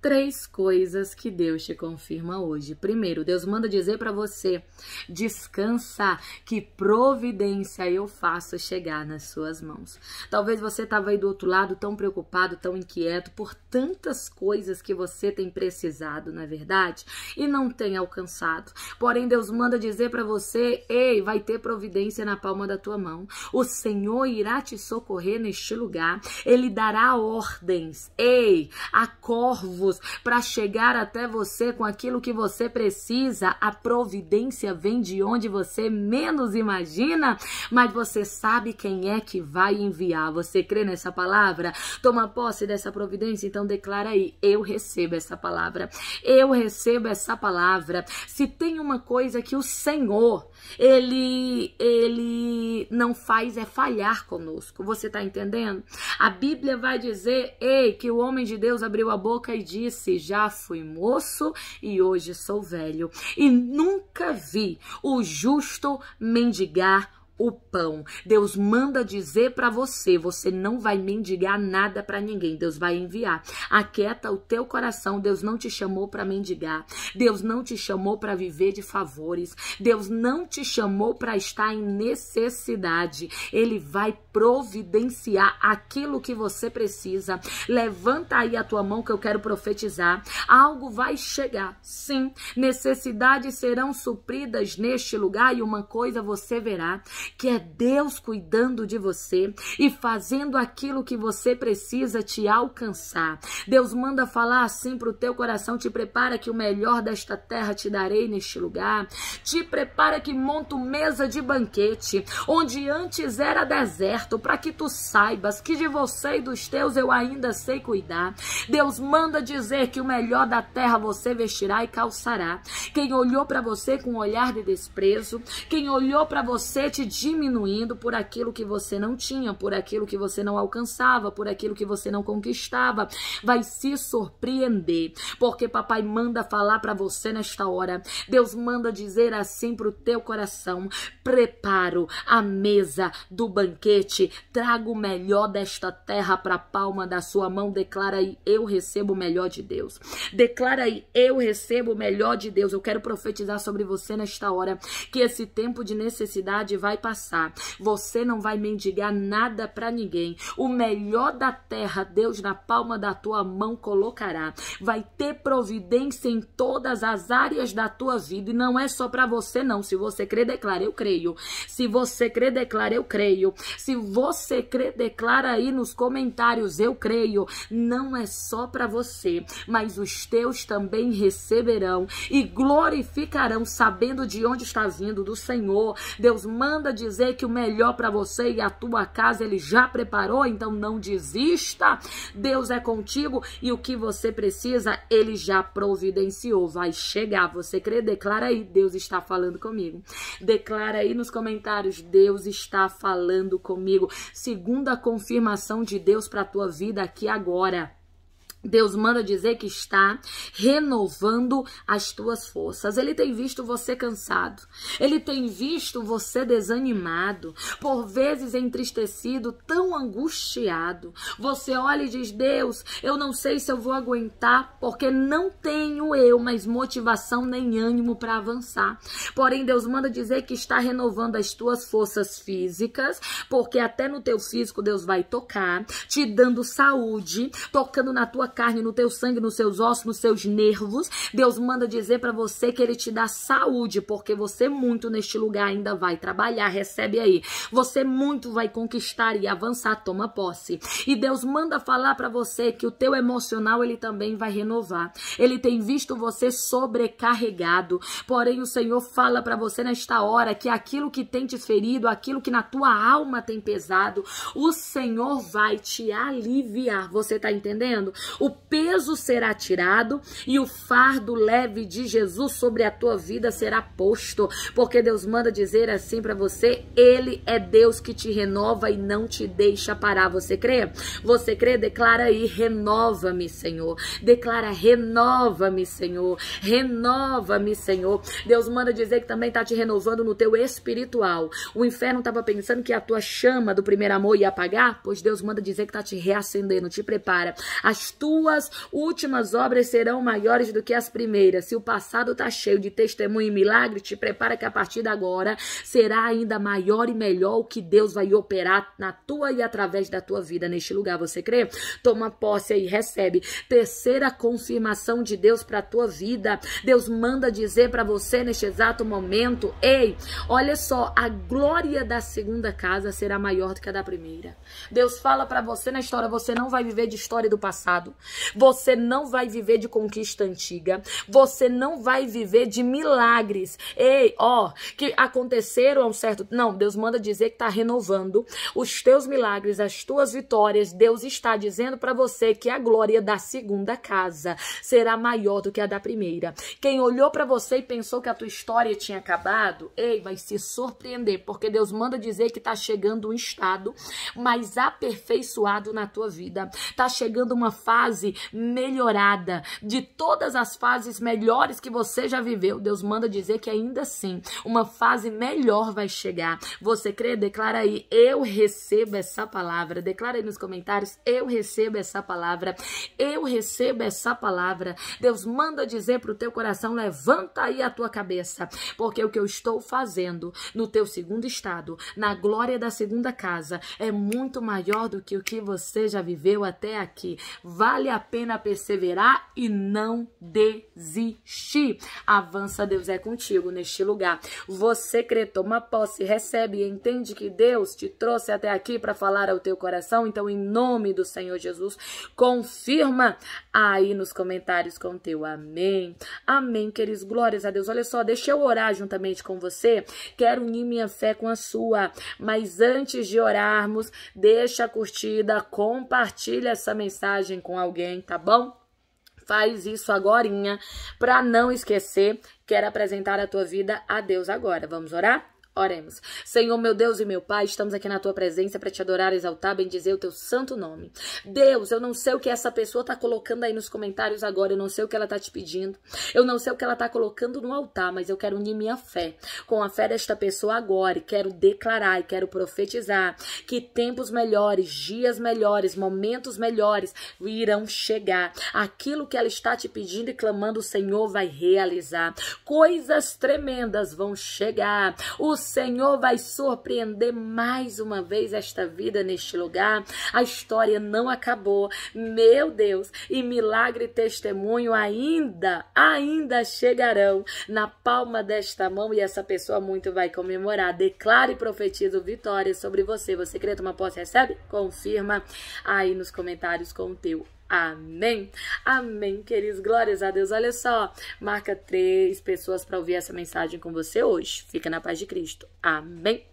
três coisas que Deus te confirma hoje. Primeiro, Deus manda dizer para você: descansa, que providência eu faço chegar nas suas mãos. Talvez você estava aí do outro lado tão preocupado, tão inquieto por tantas coisas que você tem precisado, na é verdade, e não tem alcançado. Porém, Deus manda dizer para você: ei, vai ter providência na palma da tua mão. O Senhor irá te socorrer neste lugar. Ele dará ordens. Ei, a corvos Jesus para chegar até você com aquilo que você precisa. A providência vem de onde você menos imagina, mas você sabe quem é que vai enviar. Você crê nessa palavra? Toma posse dessa providência, então declara aí: eu recebo essa palavra. Eu recebo essa palavra. Se tem uma coisa que o Senhor, ele ele não faz é falhar conosco. Você tá entendendo? A Bíblia vai dizer, ei, que o homem de Deus abriu a boca e disse disse: Já fui moço e hoje sou velho, e nunca vi o justo mendigar o pão. Deus manda dizer para você, você não vai mendigar nada para ninguém. Deus vai enviar. Aquieta o teu coração. Deus não te chamou para mendigar. Deus não te chamou para viver de favores. Deus não te chamou para estar em necessidade. Ele vai providenciar aquilo que você precisa. Levanta aí a tua mão que eu quero profetizar. Algo vai chegar. Sim, necessidades serão supridas neste lugar e uma coisa você verá que é Deus cuidando de você e fazendo aquilo que você precisa te alcançar. Deus manda falar assim para o teu coração: te prepara que o melhor desta terra te darei neste lugar, te prepara que monto mesa de banquete, onde antes era deserto, para que tu saibas que de você e dos teus eu ainda sei cuidar. Deus manda dizer que o melhor da terra você vestirá e calçará. Quem olhou para você com um olhar de desprezo, quem olhou para você te diminuindo por aquilo que você não tinha, por aquilo que você não alcançava, por aquilo que você não conquistava. Vai se surpreender, porque papai manda falar para você nesta hora. Deus manda dizer assim pro teu coração: preparo a mesa do banquete, trago o melhor desta terra para a palma da sua mão. Declara aí: eu recebo o melhor de Deus. Declara aí: eu recebo o melhor de Deus. Eu quero profetizar sobre você nesta hora que esse tempo de necessidade vai para passar. Você não vai mendigar nada para ninguém. O melhor da terra, Deus na palma da tua mão colocará. Vai ter providência em todas as áreas da tua vida e não é só para você não. Se você crê, declara eu creio. Se você crê, declara eu creio. Se você crê, declara aí nos comentários eu creio. Não é só para você, mas os teus também receberão e glorificarão sabendo de onde está vindo do Senhor. Deus manda dizer que o melhor para você e a tua casa ele já preparou, então não desista. Deus é contigo e o que você precisa, ele já providenciou. Vai chegar, você crê? Declara aí, Deus está falando comigo. Declara aí nos comentários, Deus está falando comigo. Segunda confirmação de Deus para tua vida aqui agora. Deus manda dizer que está renovando as tuas forças. Ele tem visto você cansado. Ele tem visto você desanimado, por vezes entristecido, tão angustiado. Você olha e diz: Deus, eu não sei se eu vou aguentar, porque não tenho eu mais motivação nem ânimo para avançar. Porém, Deus manda dizer que está renovando as tuas forças físicas, porque até no teu físico Deus vai tocar, te dando saúde, tocando na tua carne, no teu sangue, nos seus ossos, nos seus nervos. Deus manda dizer para você que ele te dá saúde, porque você muito neste lugar ainda vai trabalhar, recebe aí. Você muito vai conquistar e avançar, toma posse. E Deus manda falar para você que o teu emocional ele também vai renovar. Ele tem visto você sobrecarregado, porém o Senhor fala para você nesta hora que aquilo que tem te ferido, aquilo que na tua alma tem pesado, o Senhor vai te aliviar. Você tá entendendo? o peso será tirado e o fardo leve de Jesus sobre a tua vida será posto, porque Deus manda dizer assim para você: Ele é Deus que te renova e não te deixa parar. Você crê? Você crê? Declara aí: renova-me, Senhor. Declara: renova-me, Senhor. Renova-me, Senhor. Deus manda dizer que também está te renovando no teu espiritual. O inferno estava pensando que a tua chama do primeiro amor ia apagar, pois Deus manda dizer que está te reacendendo, te prepara. As tuas suas últimas obras serão maiores do que as primeiras. Se o passado está cheio de testemunho e milagre, te prepara que a partir de agora será ainda maior e melhor o que Deus vai operar na tua e através da tua vida neste lugar. Você crê? Toma posse aí, recebe. Terceira confirmação de Deus para a tua vida. Deus manda dizer para você neste exato momento: ei, olha só, a glória da segunda casa será maior do que a da primeira. Deus fala para você na história: você não vai viver de história do passado. Você não vai viver de conquista antiga. Você não vai viver de milagres. Ei, ó, que aconteceram a um certo. Não, Deus manda dizer que está renovando os teus milagres, as tuas vitórias. Deus está dizendo para você que a glória da segunda casa será maior do que a da primeira. Quem olhou para você e pensou que a tua história tinha acabado, ei, vai se surpreender, porque Deus manda dizer que está chegando um estado mais aperfeiçoado na tua vida. Está chegando uma fase fase melhorada, de todas as fases melhores que você já viveu, Deus manda dizer que ainda assim, uma fase melhor vai chegar. Você crê? Declara aí, eu recebo essa palavra. Declara aí nos comentários, eu recebo essa palavra. Eu recebo essa palavra. Deus manda dizer pro teu coração, levanta aí a tua cabeça, porque o que eu estou fazendo no teu segundo estado, na glória da segunda casa, é muito maior do que o que você já viveu até aqui. Vai vale a pena perseverar e não desistir. Avança, Deus é contigo neste lugar. Você crê, toma posse, recebe e entende que Deus te trouxe até aqui para falar ao teu coração. Então, em nome do Senhor Jesus, confirma aí nos comentários com teu amém. Amém, queridos. Glórias a Deus. Olha só, deixa eu orar juntamente com você. Quero unir minha fé com a sua. Mas antes de orarmos, deixa a curtida, compartilha essa mensagem com alguém, tá bom? Faz isso agorinha para não esquecer. Quero apresentar a tua vida a Deus agora. Vamos orar? Oremos. Senhor, meu Deus e meu Pai, estamos aqui na tua presença para te adorar, exaltar, bendizer o teu santo nome. Deus, eu não sei o que essa pessoa está colocando aí nos comentários agora, eu não sei o que ela está te pedindo, eu não sei o que ela está colocando no altar, mas eu quero unir minha fé com a fé desta pessoa agora e quero declarar e quero profetizar que tempos melhores, dias melhores, momentos melhores irão chegar. Aquilo que ela está te pedindo e clamando, o Senhor vai realizar. Coisas tremendas vão chegar. Os Senhor vai surpreender mais uma vez esta vida neste lugar. A história não acabou. Meu Deus, e milagre e testemunho ainda, ainda chegarão na palma desta mão e essa pessoa muito vai comemorar. Declare e profetizo vitória sobre você. Você crê, uma posse, recebe? Confirma aí nos comentários com o teu Amém. Amém, queridos. Glórias a Deus. Olha só, marca três pessoas para ouvir essa mensagem com você hoje. Fica na paz de Cristo. Amém.